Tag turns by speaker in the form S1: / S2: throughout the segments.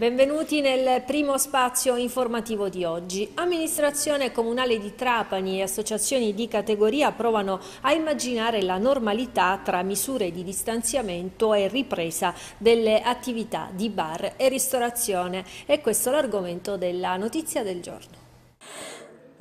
S1: Benvenuti nel primo spazio informativo di oggi. Amministrazione Comunale di Trapani e associazioni di categoria provano a immaginare la normalità tra misure di distanziamento e ripresa delle attività di bar e ristorazione. E questo è l'argomento della notizia del giorno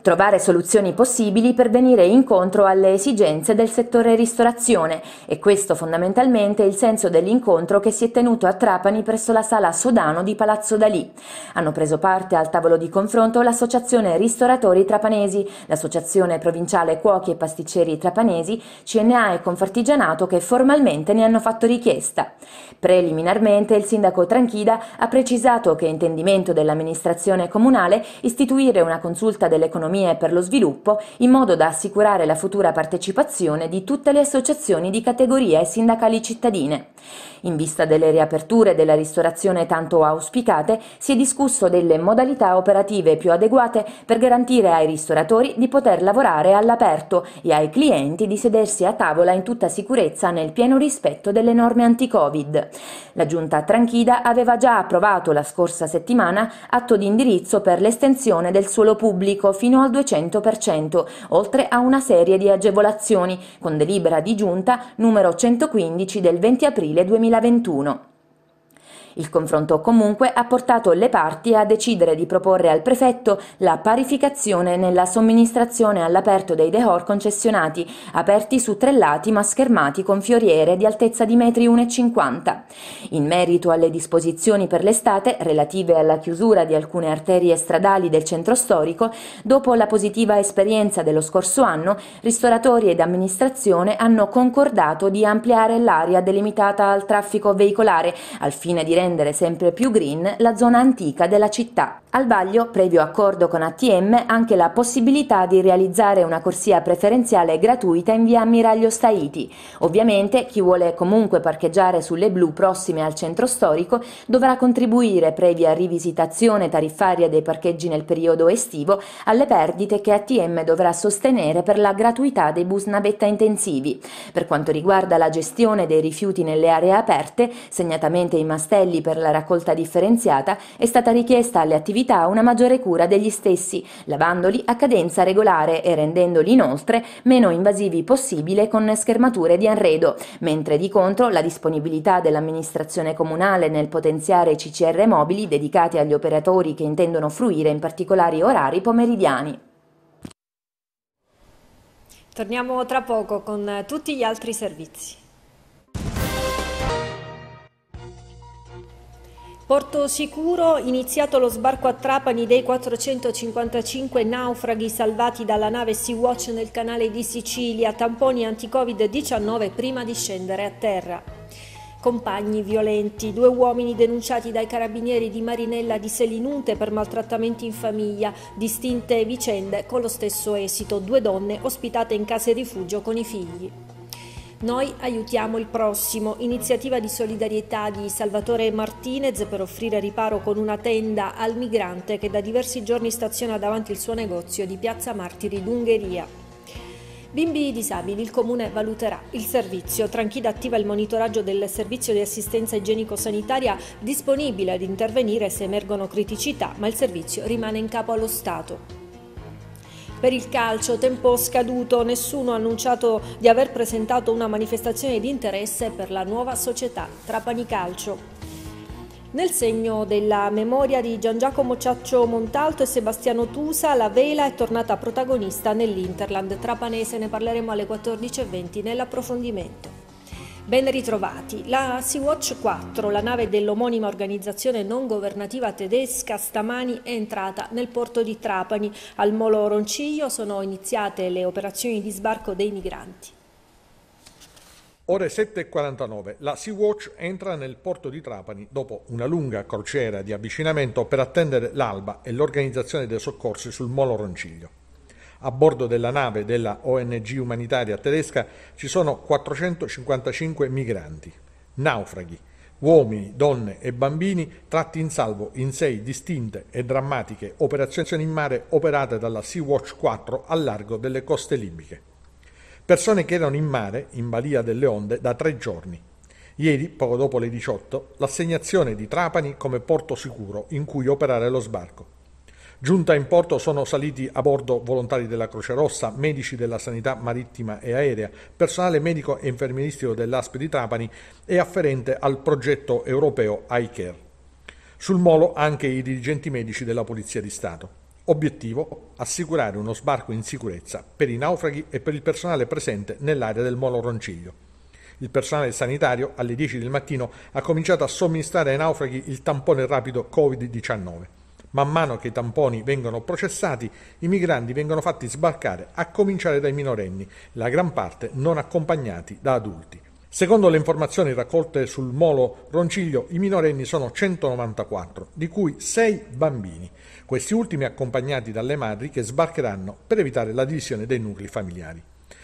S2: trovare soluzioni possibili per venire incontro alle esigenze del settore ristorazione e questo fondamentalmente è il senso dell'incontro che si è tenuto a Trapani presso la sala Sodano di Palazzo Dalì. Hanno preso parte al tavolo di confronto l'Associazione Ristoratori Trapanesi, l'Associazione Provinciale Cuochi e Pasticceri Trapanesi, CNA e Confartigianato che formalmente ne hanno fatto richiesta. Preliminarmente il sindaco Tranchida ha precisato che è intendimento dell'amministrazione comunale istituire una consulta dell'economia e per lo sviluppo in modo da assicurare la futura partecipazione di tutte le associazioni di categorie sindacali cittadine. In vista delle riaperture della ristorazione tanto auspicate, si è discusso delle modalità operative più adeguate per garantire ai ristoratori di poter lavorare all'aperto e ai clienti di sedersi a tavola in tutta sicurezza nel pieno rispetto delle norme anti-Covid. La giunta Tranchida aveva già approvato la scorsa settimana atto di indirizzo per l'estensione del suolo pubblico fino al 200%, oltre a una serie di agevolazioni, con delibera di giunta numero 115 del 20 aprile 2021. Il confronto comunque ha portato le parti a decidere di proporre al prefetto la parificazione nella somministrazione all'aperto dei dehor concessionati, aperti su tre lati ma schermati con fioriere di altezza di metri 1,50. In merito alle disposizioni per l'estate relative alla chiusura di alcune arterie stradali del centro storico, dopo la positiva esperienza dello scorso anno, ristoratori ed amministrazione hanno concordato di ampliare l'area delimitata al traffico veicolare al fine di rendere rendere sempre più green la zona antica della città. Al vaglio, previo accordo con ATM, anche la possibilità di realizzare una corsia preferenziale gratuita in via Ammiraglio Staiti. Ovviamente chi vuole comunque parcheggiare sulle blu prossime al centro storico dovrà contribuire, previa rivisitazione tariffaria dei parcheggi nel periodo estivo, alle perdite che ATM dovrà sostenere per la gratuità dei bus navetta intensivi. Per quanto riguarda la gestione dei rifiuti nelle aree aperte, segnatamente i mastelli fondi per la raccolta differenziata è stata richiesta alle attività una maggiore cura degli stessi, lavandoli a cadenza regolare e rendendoli inoltre meno invasivi possibile con schermature di arredo, mentre di contro la disponibilità dell'amministrazione comunale nel potenziare CCR mobili dedicati agli operatori che intendono fruire in particolari orari pomeridiani.
S1: Torniamo tra poco con tutti gli altri servizi. Porto Sicuro, iniziato lo sbarco a Trapani dei 455 naufraghi salvati dalla nave Sea-Watch nel canale di Sicilia, tamponi anti-Covid-19 prima di scendere a terra. Compagni violenti, due uomini denunciati dai carabinieri di Marinella di Selinunte per maltrattamenti in famiglia, distinte vicende con lo stesso esito, due donne ospitate in case rifugio con i figli. Noi aiutiamo il prossimo, iniziativa di solidarietà di Salvatore Martinez per offrire riparo con una tenda al migrante che da diversi giorni staziona davanti il suo negozio di Piazza Martiri d'Ungheria. Bimbi disabili, il comune valuterà il servizio. Tranchida attiva il monitoraggio del servizio di assistenza igienico-sanitaria disponibile ad intervenire se emergono criticità, ma il servizio rimane in capo allo Stato per il calcio, tempo scaduto, nessuno ha annunciato di aver presentato una manifestazione di interesse per la nuova società Trapani Calcio. Nel segno della memoria di Gian Giacomo Ciaccio Montalto e Sebastiano Tusa, la vela è tornata protagonista nell'Interland trapanese, ne parleremo alle 14.20 nell'approfondimento. Ben ritrovati. La Sea-Watch 4, la nave dell'omonima organizzazione non governativa tedesca, stamani è entrata nel porto di Trapani. Al molo Ronciglio sono iniziate le operazioni di sbarco dei
S3: migranti. Ore 7.49, la Sea-Watch entra nel porto di Trapani dopo una lunga crociera di avvicinamento per attendere l'alba e l'organizzazione dei soccorsi sul molo Ronciglio. A bordo della nave della ONG umanitaria tedesca ci sono 455 migranti, naufraghi, uomini, donne e bambini tratti in salvo in sei distinte e drammatiche operazioni in mare operate dalla Sea-Watch 4 al largo delle coste libiche. Persone che erano in mare, in balia delle onde, da tre giorni. Ieri, poco dopo le 18, l'assegnazione di Trapani come porto sicuro in cui operare lo sbarco. Giunta in porto sono saliti a bordo volontari della Croce Rossa, medici della sanità marittima e aerea, personale medico e infermieristico dell'ASP di Trapani e afferente al progetto europeo iCare. Sul molo anche i dirigenti medici della Polizia di Stato. Obiettivo? Assicurare uno sbarco in sicurezza per i naufraghi e per il personale presente nell'area del molo Ronciglio. Il personale sanitario alle 10 del mattino ha cominciato a somministrare ai naufraghi il tampone rapido Covid-19. Man mano che i tamponi vengono processati, i migranti vengono fatti sbarcare, a cominciare dai minorenni, la gran parte non accompagnati da adulti. Secondo le informazioni raccolte sul molo Ronciglio, i minorenni sono 194, di cui 6 bambini, questi ultimi accompagnati dalle madri che sbarcheranno per evitare la divisione dei nuclei familiari.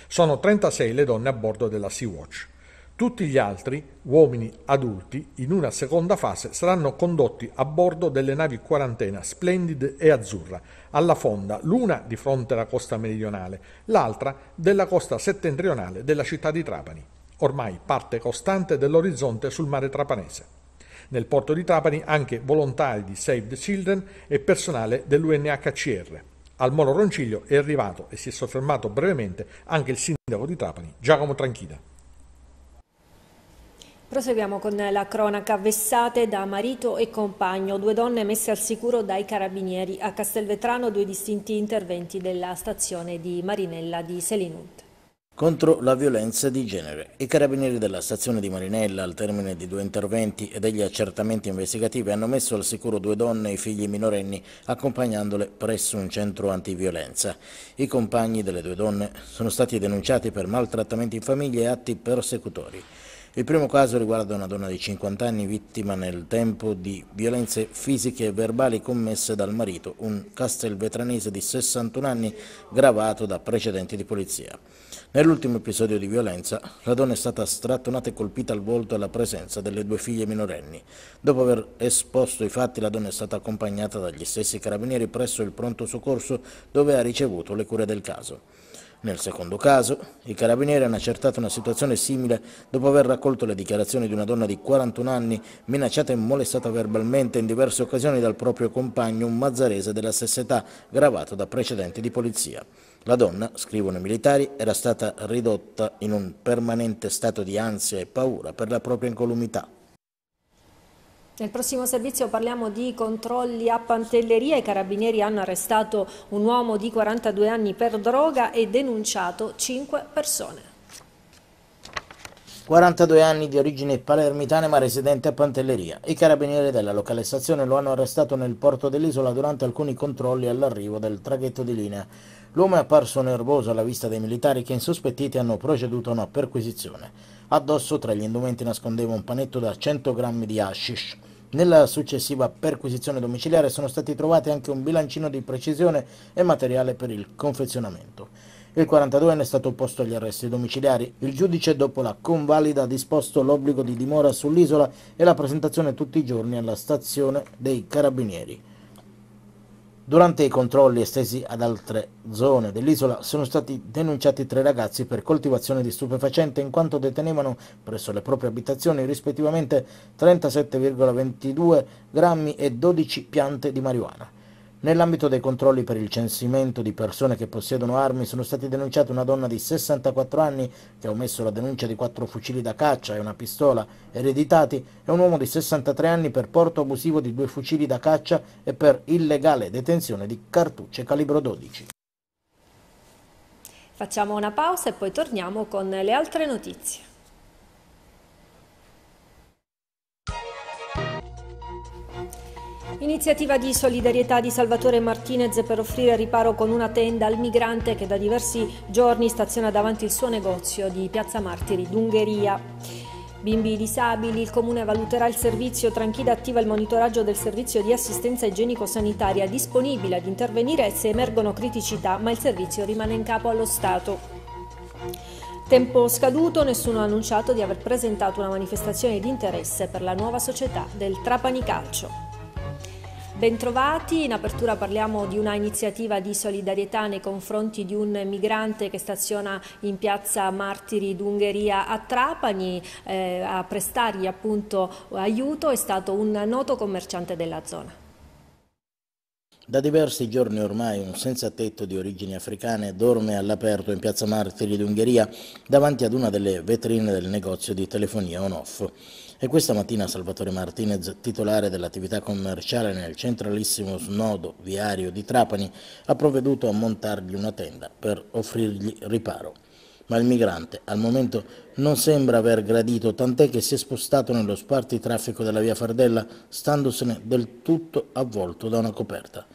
S3: Sono 36 le donne a bordo della Sea-Watch. Tutti gli altri, uomini adulti, in una seconda fase saranno condotti a bordo delle navi quarantena Splendid e Azzurra, alla fonda, l'una di fronte alla costa meridionale, l'altra della costa settentrionale della città di Trapani, ormai parte costante dell'orizzonte sul mare trapanese. Nel porto di Trapani anche volontari di Save the Children e personale dell'UNHCR. Al Moro Ronciglio è arrivato e si è soffermato brevemente anche il sindaco di Trapani, Giacomo Tranchida.
S1: Proseguiamo con la cronaca vessate da marito e compagno, due donne messe al sicuro dai carabinieri. A Castelvetrano due distinti interventi della stazione di Marinella di Selinut
S4: contro la violenza di genere. I carabinieri della stazione di Marinella, al termine di due interventi e degli accertamenti investigativi, hanno messo al sicuro due donne e i figli minorenni, accompagnandole presso un centro antiviolenza. I compagni delle due donne sono stati denunciati per maltrattamenti in famiglia e atti persecutori. Il primo caso riguarda una donna di 50 anni vittima nel tempo di violenze fisiche e verbali commesse dal marito, un castelvetranese di 61 anni gravato da precedenti di polizia. Nell'ultimo episodio di violenza, la donna è stata strattonata e colpita al volto alla presenza delle due figlie minorenni. Dopo aver esposto i fatti, la donna è stata accompagnata dagli stessi carabinieri presso il pronto soccorso dove ha ricevuto le cure del caso. Nel secondo caso, i carabinieri hanno accertato una situazione simile dopo aver raccolto le dichiarazioni di una donna di 41 anni minacciata e molestata verbalmente in diverse occasioni dal proprio compagno, un mazzarese della stessa età, gravato da precedenti di polizia. La donna, scrivono i militari, era stata ridotta in un permanente stato di ansia e paura per la propria incolumità.
S1: Nel prossimo servizio parliamo di controlli a Pantelleria. I carabinieri hanno arrestato un uomo di 42 anni per droga e denunciato 5 persone.
S4: 42 anni di origine palermitana ma residente a Pantelleria. I carabinieri della locale stazione lo hanno arrestato nel porto dell'isola durante alcuni controlli all'arrivo del traghetto di linea. L'uomo è apparso nervoso alla vista dei militari che insospettiti hanno proceduto a una perquisizione. Addosso tra gli indumenti nascondeva un panetto da 100 grammi di hashish. Nella successiva perquisizione domiciliare sono stati trovati anche un bilancino di precisione e materiale per il confezionamento. Il 42enne è stato posto agli arresti domiciliari. Il giudice, dopo la convalida, ha disposto l'obbligo di dimora sull'isola e la presentazione tutti i giorni alla stazione dei carabinieri. Durante i controlli estesi ad altre zone dell'isola sono stati denunciati tre ragazzi per coltivazione di stupefacente in quanto detenevano presso le proprie abitazioni rispettivamente 37,22 grammi e 12 piante di marijuana. Nell'ambito dei controlli per il censimento di persone che possiedono armi sono stati denunciati una donna di 64 anni che ha omesso la denuncia di quattro fucili da caccia e una pistola ereditati e un uomo di 63 anni per porto abusivo di due fucili da caccia e per illegale detenzione di cartucce calibro 12.
S1: Facciamo una pausa e poi torniamo con le altre notizie. Iniziativa di solidarietà di Salvatore Martinez per offrire riparo con una tenda al migrante che da diversi giorni staziona davanti il suo negozio di Piazza Martiri d'Ungheria. Bimbi disabili, il comune valuterà il servizio Tranchida attiva il monitoraggio del servizio di assistenza igienico-sanitaria disponibile ad intervenire se emergono criticità, ma il servizio rimane in capo allo Stato. Tempo scaduto, nessuno ha annunciato di aver presentato una manifestazione di interesse per la nuova società del Trapani Calcio. Bentrovati, in apertura parliamo di una iniziativa di solidarietà nei confronti di un migrante che staziona in piazza Martiri d'Ungheria a Trapani eh, a prestargli appunto aiuto, è stato un noto commerciante della zona.
S4: Da diversi giorni ormai un senza tetto di origini africane dorme all'aperto in piazza Martiri d'Ungheria davanti ad una delle vetrine del negozio di telefonia on-off. E questa mattina Salvatore Martinez, titolare dell'attività commerciale nel centralissimo snodo viario di Trapani, ha provveduto a montargli una tenda per offrirgli riparo ma il migrante al momento non sembra aver gradito, tant'è che si è spostato nello sparti traffico della via Fardella, standosene del tutto avvolto da una coperta.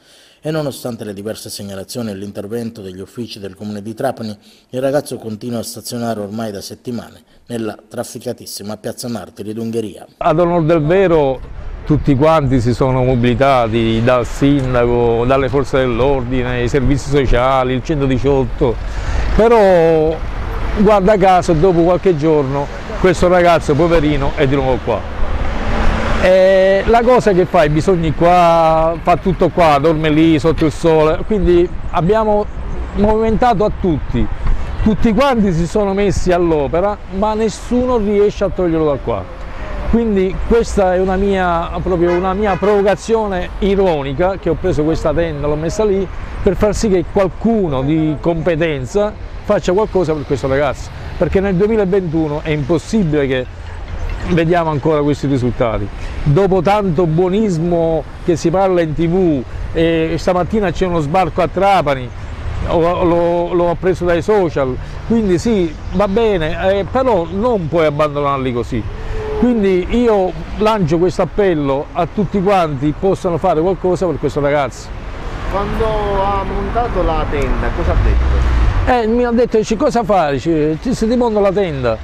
S4: E nonostante le diverse segnalazioni e l'intervento degli uffici del comune di Trapani, il ragazzo continua a stazionare ormai da settimane nella trafficatissima piazza Martiri d'Ungheria.
S5: Ad onore del vero tutti quanti si sono mobilitati dal sindaco, dalle forze dell'ordine, i servizi sociali, il 118, però guarda caso dopo qualche giorno questo ragazzo poverino è di nuovo qua. E la cosa che fa i bisogni qua, fa tutto qua, dorme lì sotto il sole, quindi abbiamo movimentato a tutti, tutti quanti si sono messi all'opera ma nessuno riesce a toglierlo da qua. Quindi questa è una mia, proprio una mia provocazione ironica che ho preso questa tenda, l'ho messa lì per far sì che qualcuno di competenza faccia qualcosa per questo ragazzo, perché nel 2021 è impossibile che vediamo ancora questi risultati. Dopo tanto buonismo che si parla in tv, e stamattina c'è uno sbarco a Trapani, l'ho appreso dai social, quindi sì, va bene, eh, però non puoi abbandonarli così. Quindi io lancio questo appello a tutti quanti possano fare qualcosa per questo ragazzo.
S6: Quando ha montato la tenda cosa ha detto?
S5: E eh, mi ha detto, dice, cosa fai? Dice, ti dimando la tenda.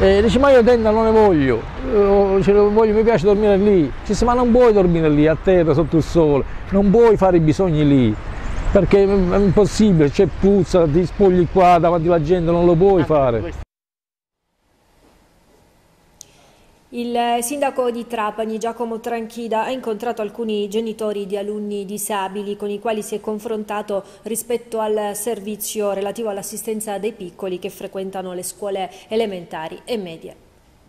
S5: E eh, dice, ma io tenda non ne voglio, oh, dice, voglio mi piace dormire lì. Dice, ma non puoi dormire lì, a terra, sotto il sole, non puoi fare i bisogni lì perché è impossibile, c'è puzza, ti spogli qua davanti alla gente, non lo puoi fare.
S1: Il sindaco di Trapani, Giacomo Tranchida, ha incontrato alcuni genitori di alunni disabili con i quali si è confrontato rispetto al servizio relativo all'assistenza dei piccoli che frequentano le scuole elementari e medie.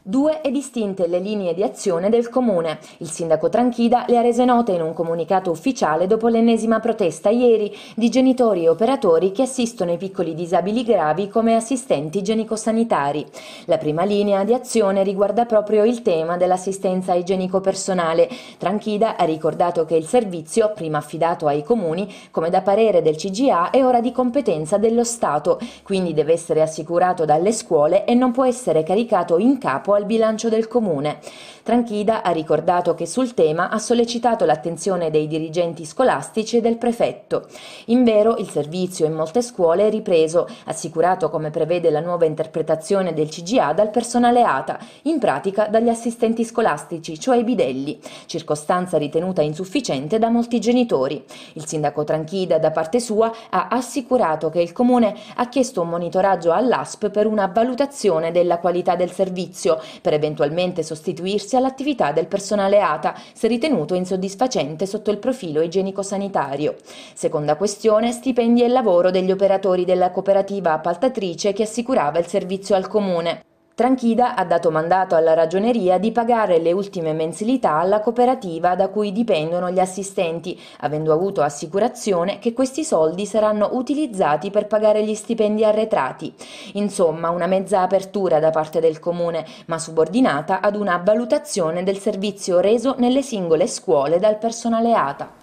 S2: Due e distinte le linee di azione del Comune. Il sindaco Tranchida le ha rese note in un comunicato ufficiale dopo l'ennesima protesta ieri di genitori e operatori che assistono i piccoli disabili gravi come assistenti igienico-sanitari. La prima linea di azione riguarda proprio il tema dell'assistenza igienico-personale. Tranchida ha ricordato che il servizio, prima affidato ai comuni, come da parere del CGA, è ora di competenza dello Stato, quindi deve essere assicurato dalle scuole e non può essere caricato in capo al bilancio del comune. Tranchida ha ricordato che sul tema ha sollecitato l'attenzione dei dirigenti scolastici e del prefetto. In vero, il servizio in molte scuole è ripreso, assicurato come prevede la nuova interpretazione del CGA dal personale ATA, in pratica dagli assistenti scolastici, cioè i bidelli, circostanza ritenuta insufficiente da molti genitori. Il sindaco Tranchida da parte sua ha assicurato che il comune ha chiesto un monitoraggio all'ASP per una valutazione della qualità del servizio per eventualmente sostituirsi all'attività del personale ATA se ritenuto insoddisfacente sotto il profilo igienico-sanitario. Seconda questione, stipendi e lavoro degli operatori della cooperativa appaltatrice che assicurava il servizio al comune. Tranchida ha dato mandato alla ragioneria di pagare le ultime mensilità alla cooperativa da cui dipendono gli assistenti, avendo avuto assicurazione che questi soldi saranno utilizzati per pagare gli stipendi arretrati. Insomma, una mezza apertura da parte del comune, ma subordinata ad una valutazione del servizio reso nelle singole scuole dal personale ATA.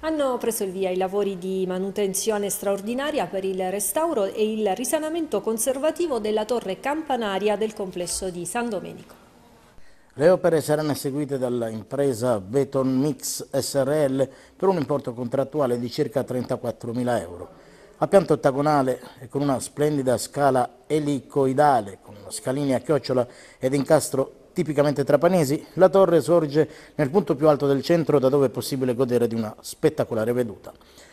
S1: Hanno preso il via i lavori di manutenzione straordinaria per il restauro e il risanamento conservativo della torre campanaria del complesso di San Domenico.
S4: Le opere saranno eseguite dall'impresa Beton Mix SRL per un importo contrattuale di circa 34.000 euro. A pianta ottagonale e con una splendida scala elicoidale, con scalini a chiocciola ed incastro tipicamente trapanesi, la torre sorge nel punto più alto del centro da dove è possibile godere di una spettacolare veduta.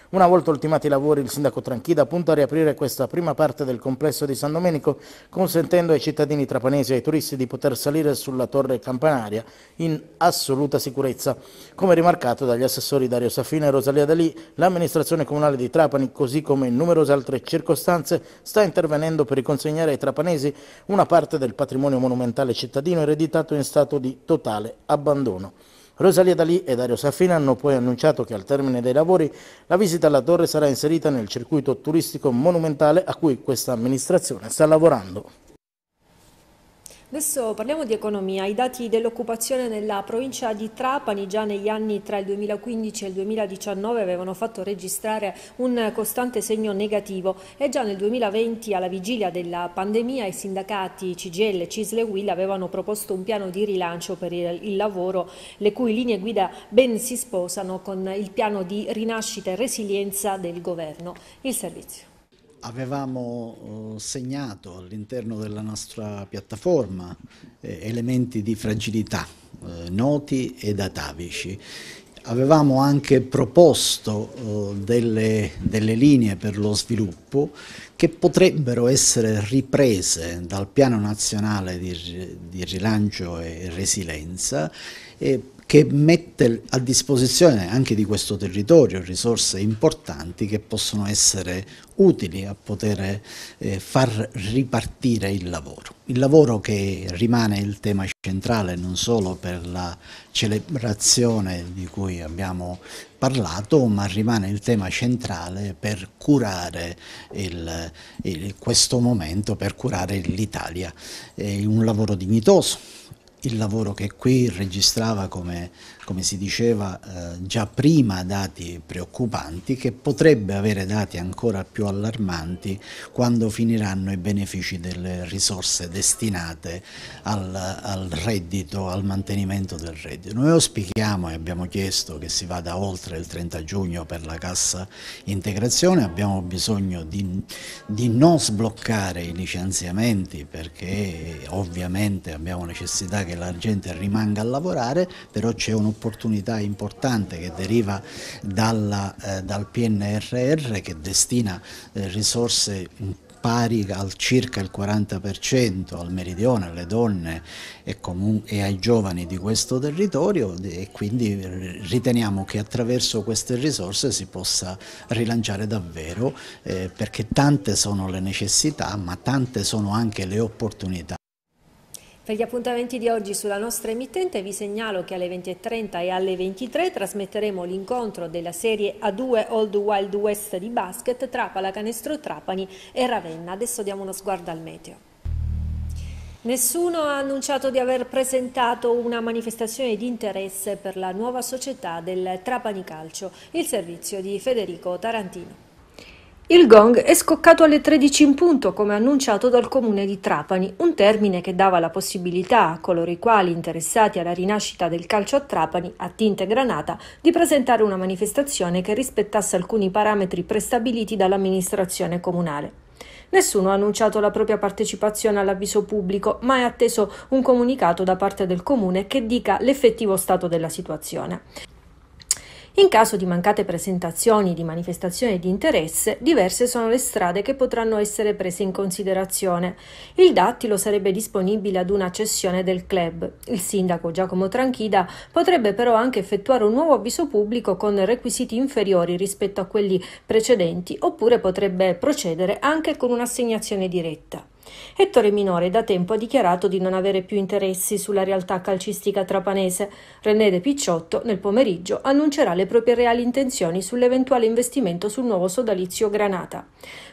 S4: Una volta ultimati i lavori, il sindaco Tranchida punta a riaprire questa prima parte del complesso di San Domenico, consentendo ai cittadini trapanesi e ai turisti di poter salire sulla torre campanaria in assoluta sicurezza. Come rimarcato dagli assessori Dario Safina e Rosalia Dalì, l'amministrazione comunale di Trapani, così come in numerose altre circostanze, sta intervenendo per riconsegnare ai trapanesi una parte del patrimonio monumentale cittadino ereditato in stato di totale abbandono. Rosalia Dalì e Dario Safina hanno poi annunciato che al termine dei lavori la visita alla torre sarà inserita nel circuito turistico monumentale a cui questa amministrazione sta lavorando.
S1: Adesso parliamo di economia. I dati dell'occupazione nella provincia di Trapani già negli anni tra il 2015 e il 2019 avevano fatto registrare un costante segno negativo e già nel 2020 alla vigilia della pandemia i sindacati CGL, Cisle e Will avevano proposto un piano di rilancio per il lavoro le cui linee guida ben si sposano con il piano di rinascita e resilienza del governo. Il servizio
S7: avevamo eh, segnato all'interno della nostra piattaforma eh, elementi di fragilità eh, noti ed atavici. Avevamo anche proposto delle, delle linee per lo sviluppo che potrebbero essere riprese dal piano nazionale di, di rilancio e resilienza e che mette a disposizione anche di questo territorio risorse importanti che possono essere utili a poter eh, far ripartire il lavoro. Il lavoro che rimane il tema centrale non solo per la celebrazione di cui abbiamo parlato, ma rimane il tema centrale per curare il, il, questo momento, per curare l'Italia. È un lavoro dignitoso il lavoro che qui registrava come come si diceva eh, già prima, dati preoccupanti che potrebbe avere dati ancora più allarmanti quando finiranno i benefici delle risorse destinate al, al reddito, al mantenimento del reddito. Noi auspichiamo e abbiamo chiesto che si vada oltre il 30 giugno per la cassa integrazione, abbiamo bisogno di, di non sbloccare i licenziamenti perché ovviamente abbiamo necessità che la gente rimanga a lavorare, però c'è un'opportunità un'opportunità importante che deriva dalla, eh, dal PNRR che destina eh, risorse pari al circa il 40% al meridione, alle donne e, e, ai giovani di questo territorio e quindi eh, riteniamo che attraverso queste risorse si possa rilanciare davvero eh, perché tante sono le necessità ma tante sono anche le opportunità.
S1: Per gli appuntamenti di oggi sulla nostra emittente vi segnalo che alle 20.30 e alle 23 trasmetteremo l'incontro della serie A2 Old Wild West di basket tra Pallacanestro Trapani e Ravenna. Adesso diamo uno sguardo al meteo. Nessuno ha annunciato di aver presentato una manifestazione di interesse per la nuova società del Trapani Calcio, il servizio di Federico Tarantino. Il gong è scoccato alle 13 in punto, come annunciato dal comune di Trapani, un termine che dava la possibilità a coloro i quali interessati alla rinascita del calcio a Trapani, a tinte granata, di presentare una manifestazione che rispettasse alcuni parametri prestabiliti dall'amministrazione comunale. Nessuno ha annunciato la propria partecipazione all'avviso pubblico, ma è atteso un comunicato da parte del comune che dica l'effettivo stato della situazione. In caso di mancate presentazioni di manifestazioni di interesse, diverse sono le strade che potranno essere prese in considerazione. Il dattilo sarebbe disponibile ad una cessione del club. Il sindaco Giacomo Tranchida potrebbe però anche effettuare un nuovo avviso pubblico con requisiti inferiori rispetto a quelli precedenti oppure potrebbe procedere anche con un'assegnazione diretta. Ettore Minore da tempo ha dichiarato di non avere più interessi sulla realtà calcistica trapanese. René De Picciotto nel pomeriggio annuncerà le proprie reali intenzioni sull'eventuale investimento sul nuovo sodalizio Granata.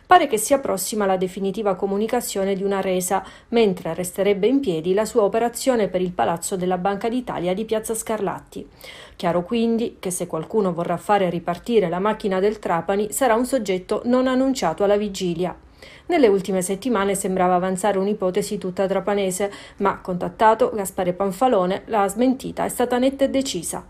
S1: Pare che sia prossima la definitiva comunicazione di una resa, mentre resterebbe in piedi la sua operazione per il Palazzo della Banca d'Italia di Piazza Scarlatti. Chiaro quindi che se qualcuno vorrà fare ripartire la macchina del Trapani sarà un soggetto non annunciato alla vigilia. Nelle ultime settimane sembrava avanzare un'ipotesi tutta trapanese, ma contattato Gaspare Panfalone, la smentita è stata netta e decisa.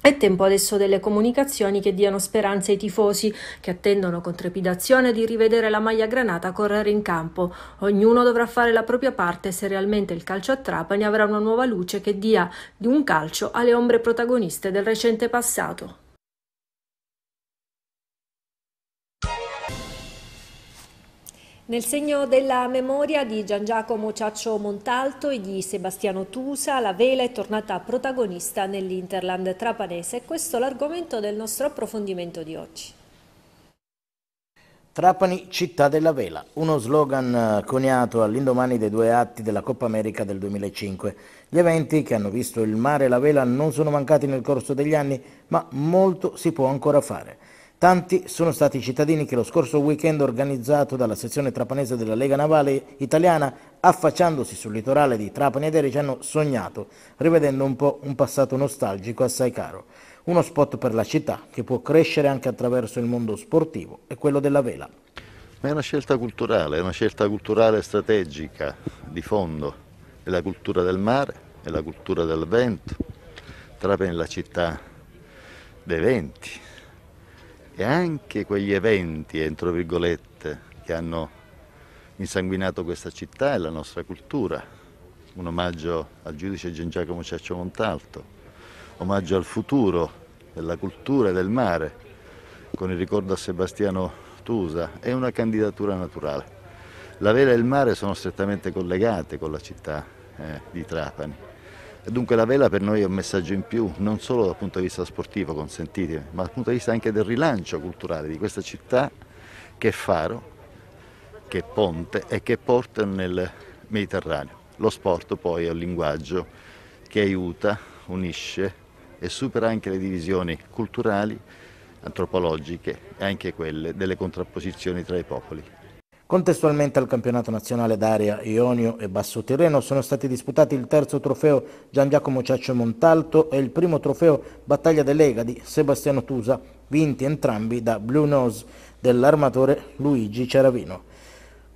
S1: È tempo adesso delle comunicazioni che diano speranza ai tifosi, che attendono con trepidazione di rivedere la maglia granata correre in campo. Ognuno dovrà fare la propria parte se realmente il calcio a Trapani avrà una nuova luce che dia di un calcio alle ombre protagoniste del recente passato. Nel segno della memoria di Gian Giacomo Ciaccio Montalto e di Sebastiano Tusa, la vela è tornata protagonista nell'Interland trapanese e questo è l'argomento del nostro approfondimento di oggi.
S4: Trapani, città della vela, uno slogan eh, coniato all'indomani dei due atti della Coppa America del 2005. Gli eventi che hanno visto il mare e la vela non sono mancati nel corso degli anni, ma molto si può ancora fare. Tanti sono stati i cittadini che lo scorso weekend organizzato dalla sezione trapanese della Lega Navale Italiana, affacciandosi sul litorale di Trapani ed Erice, hanno sognato, rivedendo un po' un passato nostalgico assai caro. Uno spot per la città che può crescere anche attraverso il mondo sportivo e quello della vela.
S6: Ma è una scelta culturale, è una scelta culturale strategica di fondo. È la cultura del mare, è la cultura del vento. Trapani è la città dei venti, e anche quegli eventi, entro virgolette, che hanno insanguinato questa città e la nostra cultura. Un omaggio al giudice Gian Giacomo Ciaccio Montalto, omaggio al futuro della cultura e del mare, con il ricordo a Sebastiano Tusa, è una candidatura naturale. La vela e il mare sono strettamente collegate con la città eh, di Trapani. Dunque la vela per noi è un messaggio in più, non solo dal punto di vista sportivo, consentitemi, ma dal punto di vista anche del rilancio culturale di questa città che è faro, che è ponte e che porta nel Mediterraneo. Lo sport poi è un linguaggio che aiuta, unisce e supera anche le divisioni culturali, antropologiche e anche quelle delle contrapposizioni tra i popoli.
S4: Contestualmente al campionato nazionale d'area Ionio e Basso Tirreno sono stati disputati il terzo trofeo Gian Giacomo Ciaccio Montalto e il primo trofeo Battaglia dei Lega di Sebastiano Tusa, vinti entrambi da Blue Nose dell'armatore Luigi Ceravino.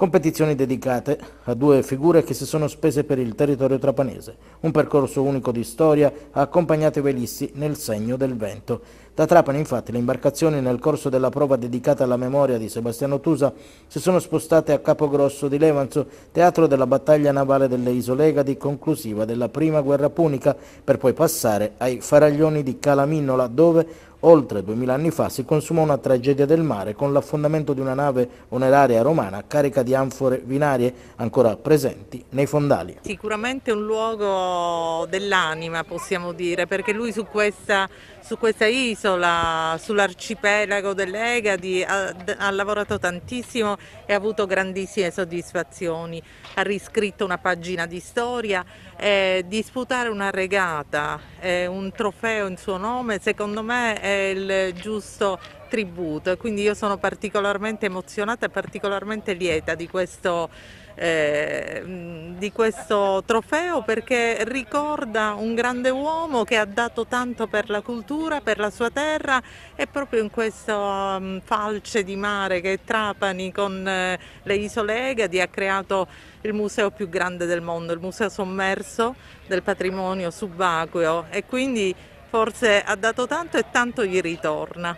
S4: Competizioni dedicate a due figure che si sono spese per il territorio trapanese. Un percorso unico di storia ha accompagnato i velissi nel segno del vento. Da Trapani infatti le imbarcazioni nel corso della prova dedicata alla memoria di Sebastiano Tusa si sono spostate a Capogrosso di Levanzo, teatro della battaglia navale delle Isole Egadi conclusiva della prima guerra punica, per poi passare ai faraglioni di Calaminnola dove Oltre 2000 anni fa si consumò una tragedia del mare con l'affondamento di una nave oneraria romana carica di anfore vinarie ancora presenti nei fondali.
S8: Sicuramente un luogo dell'anima possiamo dire perché lui su questa, su questa isola, sull'arcipelago dell'Egadi ha, ha lavorato tantissimo e ha avuto grandissime soddisfazioni. Ha riscritto una pagina di storia eh, disputare una regata, eh, un trofeo in suo nome, secondo me è il giusto tributo. Quindi io sono particolarmente emozionata e particolarmente lieta di questo, eh, di questo trofeo perché ricorda un grande uomo che ha dato tanto per la cultura, per la sua terra e proprio in questo um, falce di mare che è Trapani con eh, le isole Egadi ha creato il museo più grande del mondo, il museo sommerso del patrimonio subacqueo e quindi forse ha dato tanto e tanto gli ritorna.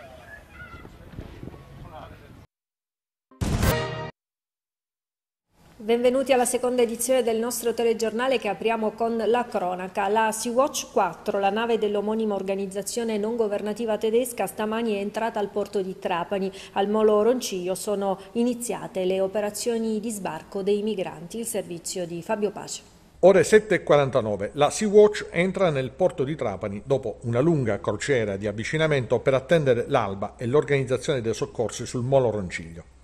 S1: Benvenuti alla seconda edizione del nostro telegiornale che apriamo con la cronaca. La Sea-Watch 4, la nave dell'omonima organizzazione non governativa tedesca, stamani è entrata al porto di Trapani. Al molo Ronciglio sono iniziate le operazioni di sbarco dei migranti. Il servizio di Fabio Pace.
S3: Ore 7.49, la Sea-Watch entra nel porto di Trapani dopo una lunga crociera di avvicinamento per attendere l'alba e l'organizzazione dei soccorsi sul molo Ronciglio.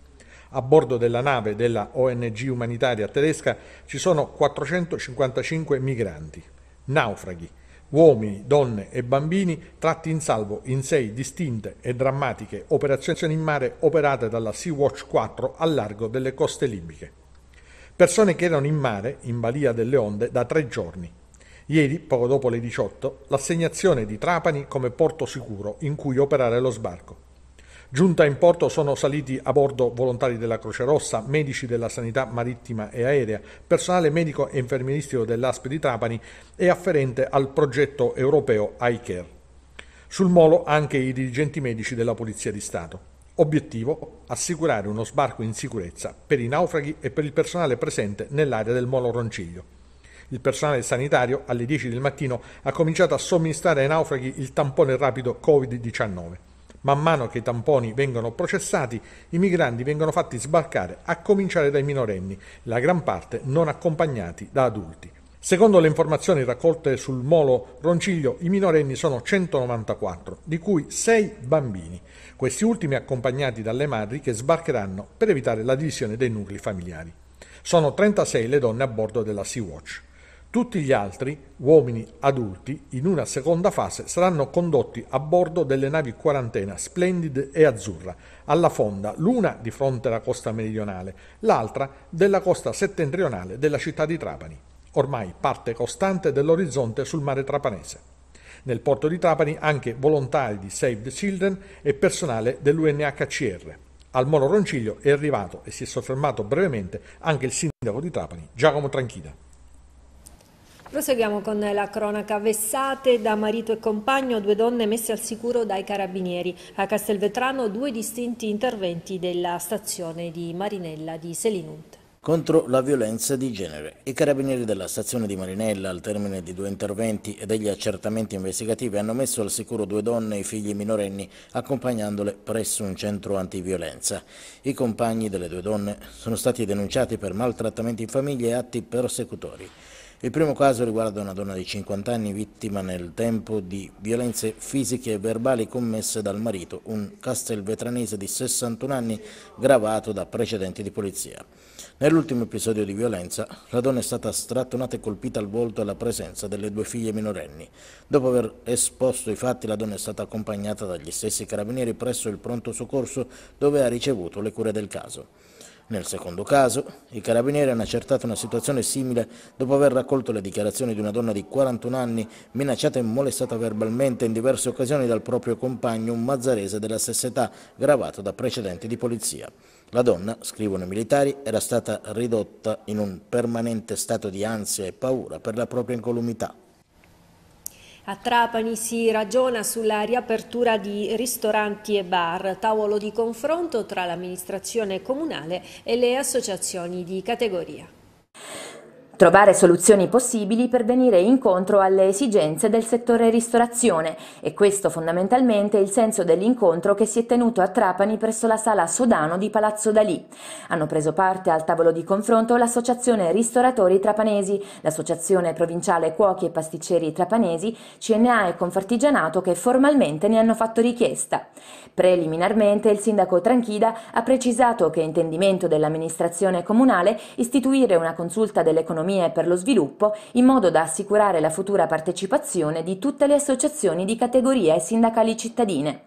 S3: A bordo della nave della ONG umanitaria tedesca ci sono 455 migranti, naufraghi, uomini, donne e bambini tratti in salvo in sei distinte e drammatiche operazioni in mare operate dalla Sea-Watch 4 al largo delle coste libiche. Persone che erano in mare, in balia delle onde, da tre giorni. Ieri, poco dopo le 18, l'assegnazione di Trapani come porto sicuro in cui operare lo sbarco. Giunta in porto sono saliti a bordo volontari della Croce Rossa, medici della sanità marittima e aerea, personale medico e infermieristico dell'ASP di Trapani e afferente al progetto europeo iCare. Sul molo anche i dirigenti medici della Polizia di Stato. Obiettivo? Assicurare uno sbarco in sicurezza per i naufraghi e per il personale presente nell'area del molo Ronciglio. Il personale sanitario alle 10 del mattino ha cominciato a somministrare ai naufraghi il tampone rapido Covid-19. Man mano che i tamponi vengono processati, i migranti vengono fatti sbarcare, a cominciare dai minorenni, la gran parte non accompagnati da adulti. Secondo le informazioni raccolte sul molo Ronciglio, i minorenni sono 194, di cui 6 bambini, questi ultimi accompagnati dalle madri che sbarcheranno per evitare la divisione dei nuclei familiari. Sono 36 le donne a bordo della Sea-Watch. Tutti gli altri, uomini adulti, in una seconda fase saranno condotti a bordo delle navi quarantena Splendid e Azzurra, alla fonda, l'una di fronte alla costa meridionale, l'altra della costa settentrionale della città di Trapani, ormai parte costante dell'orizzonte sul mare trapanese. Nel porto di Trapani anche volontari di Save the Children e personale dell'UNHCR. Al Moro Ronciglio è arrivato e si è soffermato brevemente anche il sindaco di Trapani, Giacomo Tranchida.
S1: Proseguiamo con la cronaca. Vessate da marito e compagno, due donne messe al sicuro dai carabinieri. A Castelvetrano due distinti interventi della stazione di Marinella di Selinunt
S4: contro la violenza di genere. I carabinieri della stazione di Marinella, al termine di due interventi e degli accertamenti investigativi, hanno messo al sicuro due donne e i figli minorenni, accompagnandole presso un centro antiviolenza. I compagni delle due donne sono stati denunciati per maltrattamenti in famiglia e atti persecutori. Il primo caso riguarda una donna di 50 anni vittima nel tempo di violenze fisiche e verbali commesse dal marito, un castelvetranese di 61 anni gravato da precedenti di polizia. Nell'ultimo episodio di violenza, la donna è stata strattonata e colpita al volto alla presenza delle due figlie minorenni. Dopo aver esposto i fatti, la donna è stata accompagnata dagli stessi carabinieri presso il pronto soccorso dove ha ricevuto le cure del caso. Nel secondo caso, i carabinieri hanno accertato una situazione simile dopo aver raccolto le dichiarazioni di una donna di 41 anni minacciata e molestata verbalmente in diverse occasioni dal proprio compagno, un mazzarese della stessa età, gravato da precedenti di polizia. La donna, scrivono i militari, era stata ridotta in un permanente stato di ansia e paura per la propria incolumità.
S1: A Trapani si ragiona sulla riapertura di ristoranti e bar, tavolo di confronto tra l'amministrazione comunale e le associazioni di categoria
S2: trovare soluzioni possibili per venire incontro alle esigenze del settore ristorazione e questo fondamentalmente è il senso dell'incontro che si è tenuto a Trapani presso la sala Sodano di Palazzo Dalì. Hanno preso parte al tavolo di confronto l'Associazione Ristoratori Trapanesi, l'Associazione Provinciale Cuochi e Pasticceri Trapanesi, CNA e Confartigianato che formalmente ne hanno fatto richiesta. Preliminarmente il sindaco Tranchida ha precisato che è intendimento dell'amministrazione comunale istituire una consulta dell'economia per lo sviluppo in modo da assicurare la futura partecipazione di tutte le associazioni di categorie sindacali cittadine.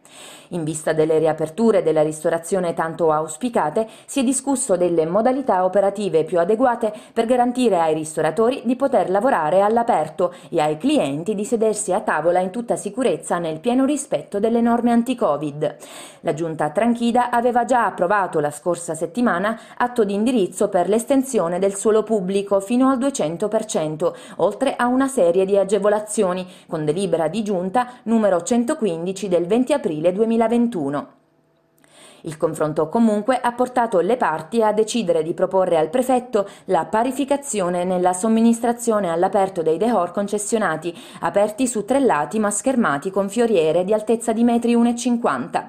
S2: In vista delle riaperture e della ristorazione tanto auspicate, si è discusso delle modalità operative più adeguate per garantire ai ristoratori di poter lavorare all'aperto e ai clienti di sedersi a tavola in tutta sicurezza nel pieno rispetto delle norme anti-Covid. La giunta Tranchida aveva già approvato la scorsa settimana atto di indirizzo per l'estensione del suolo pubblico fino al 200%, oltre a una serie di agevolazioni, con delibera di giunta numero 115 del 20 aprile aprile 2021. Il confronto comunque ha portato le parti a decidere di proporre al prefetto la parificazione nella somministrazione all'aperto dei dehor concessionati, aperti su tre lati ma schermati con fioriere di altezza di metri 1,50.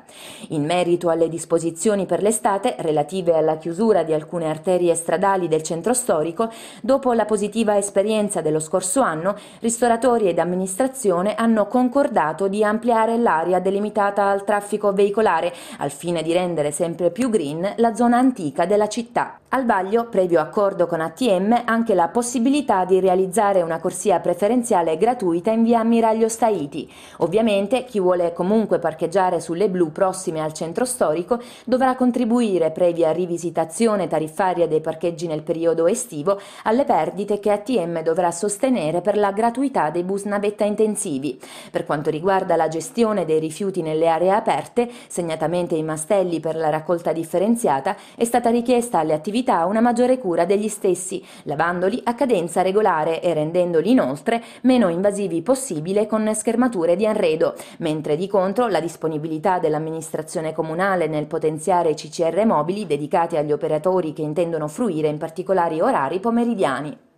S2: In merito alle disposizioni per l'estate relative alla chiusura di alcune arterie stradali del centro storico, dopo la positiva esperienza dello scorso anno, ristoratori ed amministrazione hanno concordato di ampliare l'area delimitata al traffico veicolare al fine di rendere rendere sempre più green la zona antica della città. Al vaglio, previo accordo con ATM, anche la possibilità di realizzare una corsia preferenziale gratuita in via Ammiraglio Staiti. Ovviamente chi vuole comunque parcheggiare sulle blu prossime al centro storico dovrà contribuire, previa rivisitazione tariffaria dei parcheggi nel periodo estivo, alle perdite che ATM dovrà sostenere per la gratuità dei bus navetta intensivi. Per quanto riguarda la gestione dei rifiuti nelle aree aperte, segnatamente i mastelli quindi per la raccolta differenziata è stata richiesta alle attività una maggiore cura degli stessi, lavandoli a cadenza regolare e rendendoli inoltre meno invasivi possibile con schermature di arredo, mentre di contro la disponibilità dell'amministrazione comunale nel potenziare CCR mobili dedicati agli operatori che intendono fruire in particolari orari pomeridiani.